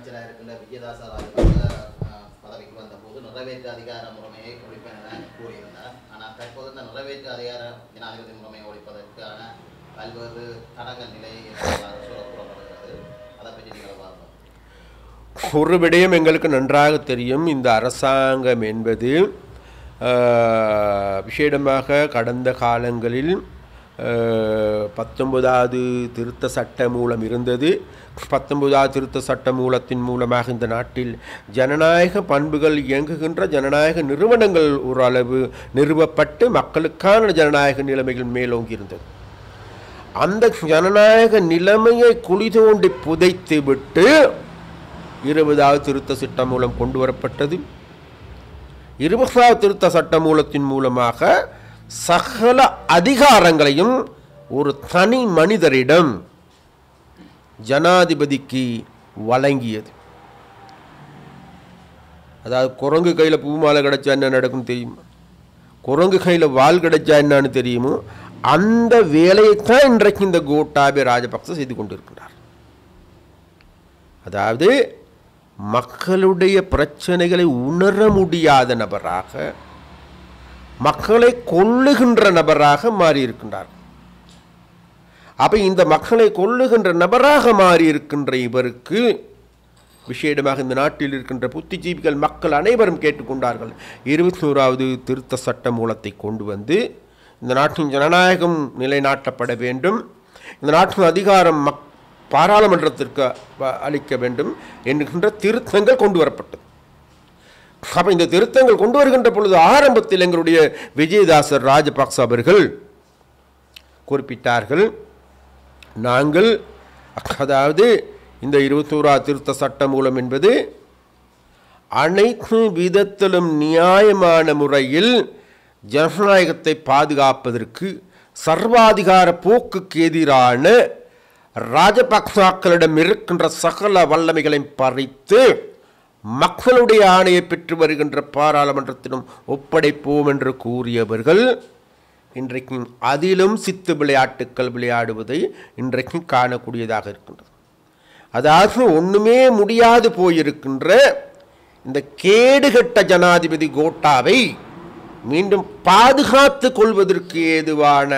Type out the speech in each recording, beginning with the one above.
அமைச்சராக இருக்கின்ற விஜயதாச பதவிக்கு வந்தபோது நிறைவேற்று அதிகார முறைமையை ஒழிப்பேன் என கூறியிருந்தார் ஆனால் தற்போது இந்த நிறைவேற்று அதிகார ஜனாதிபதி முறைமையை ஒழிப்பதற்கான பல்வேறு தடங்கள் நிலை அதை பற்றி நீங்கள் ஒரு விடயம் எங்களுக்கு நன்றாக தெரியும் இந்த அரசாங்கம் என்பது விஷேடமாக கடந்த காலங்களில் பத்தொன்பதாவது திருத்த சட்ட மூலம் இருந்தது பத்தொன்பதாவது திருத்த சட்ட மூலத்தின் மூலமாக இந்த நாட்டில் ஜனநாயக பண்புகள் இயங்குகின்ற ஜனநாயக நிறுவனங்கள் ஓரளவு நிறுவப்பட்டு மக்களுக்கான ஜனநாயக நிலைமைகள் மேலோங்கி இருந்தது அந்த ஜனநாயக நிலைமையை குழி தோண்டி புதைத்து விட்டு இருபதாவது திருத்த சட்டம் மூலம் கொண்டு வரப்பட்டது இருபதாவது திருத்த சட்ட மூலத்தின் மூலமாக சகல அதிகாரங்களையும் ஒரு தனி மனிதரிடம் ஜனாதிபதிக்கு வழங்கியது அதாவது குரங்கு கையில் பூ மாலை கிடைச்சா என்ன நடக்கும் தெரியுமா குரங்கு கையில் வால் கிடைச்சா என்னன்னு தெரியுமோ அந்த வேலையைத்தான் இன்றைக்கு இந்த கோட்டாபே ராஜபக்ச செய்து கொண்டிருக்கிறார் அதாவது மக்களுடைய பிரச்சனைகளை உணர முடியாத நபராக மக்களை கொள்ளுகின்ற நபராக மாறியிருக்கின்றார் அப்போ இந்த மக்களை கொள்ளுகின்ற நபராக மாறியிருக்கின்ற இவருக்கு விஷேடமாக இந்த நாட்டில் இருக்கின்ற புத்திஜீவிகள் மக்கள் அனைவரும் கேட்டுக்கொண்டார்கள் இருபத்தி ஓராவது திருத்த சட்ட மூலத்தை கொண்டு வந்து இந்த நாட்டின் ஜனநாயகம் நிலைநாட்டப்பட வேண்டும் இந்த நாட்டின் அதிகாரம் மக் பாராளுமன்றத்திற்கு அளிக்க வேண்டும் என்கின்ற திருத்தங்கள் கொண்டு வரப்பட்டது அப்போ இந்த திருத்தங்கள் கொண்டு வருகின்ற பொழுது ஆரம்பத்தில் எங்களுடைய விஜயதாசர் ராஜபக்ச அவர்கள் குறிப்பிட்டார்கள் நாங்கள் அதாவது இந்த இருபத்தோரா திருத்த சட்ட மூலம் என்பது அனைத்து விதத்திலும் நியாயமான முறையில் ஜனநாயகத்தை பாதுகாப்பதற்கு சர்வாதிகார போக்குக்கு எதிரான ராஜபக்சாக்களிடம் இருக்கின்ற சகல வல்லமைகளை பறித்து மக்களுடைய ஆணையை பெற்று வருகின்ற பாராளுமன்றத்திலும் ஒப்படைப்போம் என்று கூறியவர்கள் இன்றைக்கும் அதிலும் சித்து விளையாட்டுக்கள் விளையாடுவதை இன்றைக்கும் காணக்கூடியதாக இருக்கின்றது அதாவது ஒன்றுமே முடியாது போயிருக்கின்ற இந்த கேடுகட்ட ஜனாதிபதி கோட்டாவை மீண்டும் பாதுகாத்து கொள்வதற்கு ஏதுவான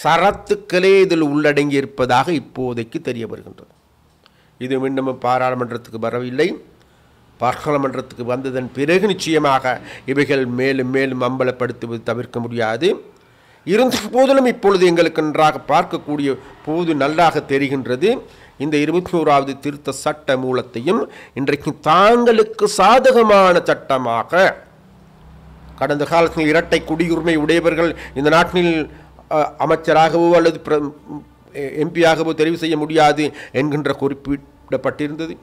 சரத்துக்களே இதில் உள்ளடங்கி இருப்பதாக இப்போதைக்கு தெரிய வருகின்றது இது மீண்டும் பாராளுமன்றத்துக்கு வரவில்லை பார்க்கலமன்றத்துக்கு வந்ததன் பிறகு நிச்சயமாக இவைகள் மேலும் மேலும் அம்பலப்படுத்துவது தவிர்க்க முடியாது இருந்த போதிலும் இப்பொழுது எங்களுக்கு நன்றாக பார்க்கக்கூடிய போது நல்லாக தெரிகின்றது இந்த இருபத்தி ஓராவது திருத்த சட்ட மூலத்தையும் இன்றைக்கு தாங்களுக்கு சாதகமான சட்டமாக கடந்த காலத்தில் இரட்டை குடியுரிமை உடையவர்கள் இந்த நாட்டில் அமைச்சராகவோ அல்லது எம்பியாகவோ தெரிவு செய்ய முடியாது என்கின்ற குறிப்பிடப்பட்டிருந்தது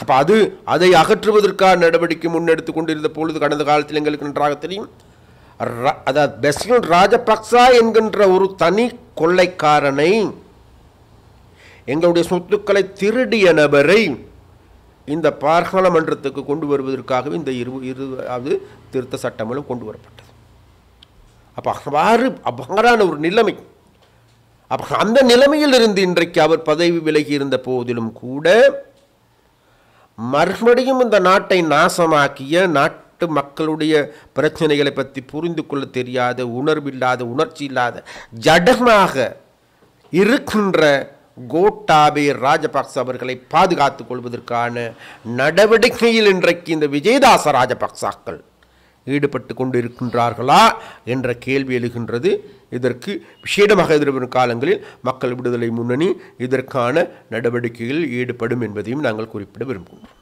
அப்போ அது அதை அகற்றுவதற்கான நடவடிக்கை முன்னெடுத்து கொண்டிருந்த பொழுது கடந்த காலத்தில் எங்களுக்கு நன்றாக தெரியும் அதாவது பெஸ்டன் ராஜபக்சா என்கின்ற ஒரு தனி கொள்ளைக்காரனை எங்களுடைய சொத்துக்களை திருடிய நபரை இந்த பாராளுமன்றத்துக்கு கொண்டு வருவதற்காகவே இந்த இரு இருபதாவது திருத்த சட்டமூலம் கொண்டு வரப்பட்டது அப்போ அவ்வாறு அவ்வாறான ஒரு நிலைமை அப்போ அந்த நிலைமையில் இருந்து இன்றைக்கு அவர் பதவி விலகி இருந்த போதிலும் கூட மறுபடியும் இந்த நாட்டை நாசமாக்கிய நாட்டு மக்களுடைய பிரச்சனைகளை பற்றி புரிந்து கொள்ள தெரியாத உணர்வில்லாத உணர்ச்சி இல்லாத ஜடமாக இருக்கின்ற கோட்டாபே ராஜபக்ச அவர்களை பாதுகாத்துக் கொள்வதற்கான நடவடிக்கையில் இன்றைக்கு இந்த விஜயதாச ராஜபக்சாக்கள் ஈடுபட்டு கொண்டிருக்கின்றார்களா என்ற கேள்வி எழுகின்றது இதற்கு விஷேடமாக எதிர்வரும் காலங்களில் மக்கள் விடுதலை முன்னணி இதற்கான நடவடிக்கையில் ஈடுபடும் என்பதையும் நாங்கள் குறிப்பிட விரும்புவோம்